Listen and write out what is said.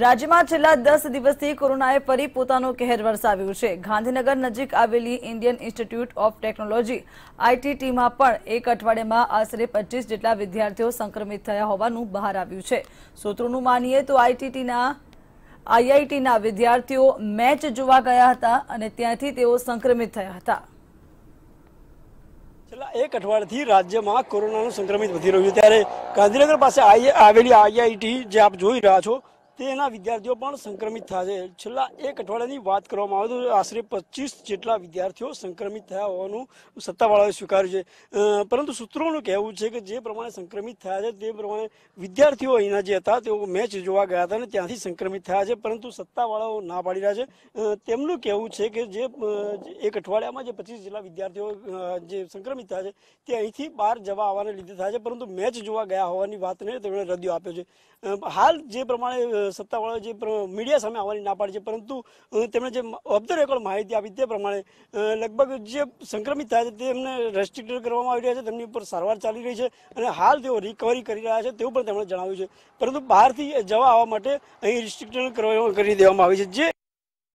રાજ્યમાં છેલ્લા દસ દિવસથી કોરોનાએ ફરી પોતાનો કહેર વરસાવ્યું છે ગાંધીનગર નજીક આવેલી ઇન્ડિયન ઇન્સ્ટિટ્યૂટ ઓફ ટેકનોલોજી આઈટીટીમાં પણ એક અઠવાડિયામાં આશરે પચીસ જેટલા વિદ્યાર્થીઓ સંક્રમિત થયા હોવાનું બહાર આવ્યું છે સૂત્રોનું માનીએ તો આઈટીટીના આઈઆઈટીના વિદ્યાર્થીઓ મેચ જોવા ગયા હતા અને ત્યાંથી તેઓ સંક્રમિત થયા હતા છેલ્લા એક અઠવાડિયાથી રાજ્યમાં કોરોનાનું સંક્રમિત વધી રહ્યું ત્યારે ગાંધીનગર પાસે આવેલી આઈઆઈટી જે આપ જોઈ રહ્યા છો તેના વિદ્યાર્થીઓ પણ સંક્રમિત થયા છે છેલ્લા એક અઠવાડિયાની વાત કરવામાં આવે તો આશરે પચીસ જેટલા વિદ્યાર્થીઓ સંક્રમિત થયા હોવાનું સત્તાવાળાઓએ સ્વીકાર્યું છે પરંતુ સૂત્રોનું કહેવું છે કે જે પ્રમાણે સંક્રમિત થયા છે તે પ્રમાણે વિદ્યાર્થીઓ અહીંના જે હતા તેઓ મેચ જોવા ગયા હતા અને ત્યાંથી સંક્રમિત થયા છે પરંતુ સત્તાવાળાઓ ના પાડી રહ્યા છે તેમનું કહેવું છે કે જે એક અઠવાડિયામાં જે પચીસ જેટલા વિદ્યાર્થીઓ જે સંક્રમિત થયા છે તે અહીંથી બહાર જવા આવવાને લીધે થયા છે પરંતુ મેચ જોવા ગયા હોવાની વાતને તેમણે રદિયો આપ્યો છે હાલ જે પ્રમાણે સત્તાવાળાઓ જે મીડિયા સામે આવવાની ના પાડી છે પરંતુ તેમણે જે ઓફ ધ રેકોર્ડ માહિતી આપી તે પ્રમાણે લગભગ જે સંક્રમિત થયા છે તેમને રેસ્ટ્રિક્ટેડ કરવામાં આવી રહ્યા છે તેમની ઉપર સારવાર ચાલી રહી છે અને હાલ તેઓ રિકવરી કરી રહ્યા છે તેવું પણ તેમણે જણાવ્યું છે પરંતુ બહારથી જવા આવવા માટે અહીં રિસ્ટ્રિક્ટેડ કરી દેવામાં આવી છે જે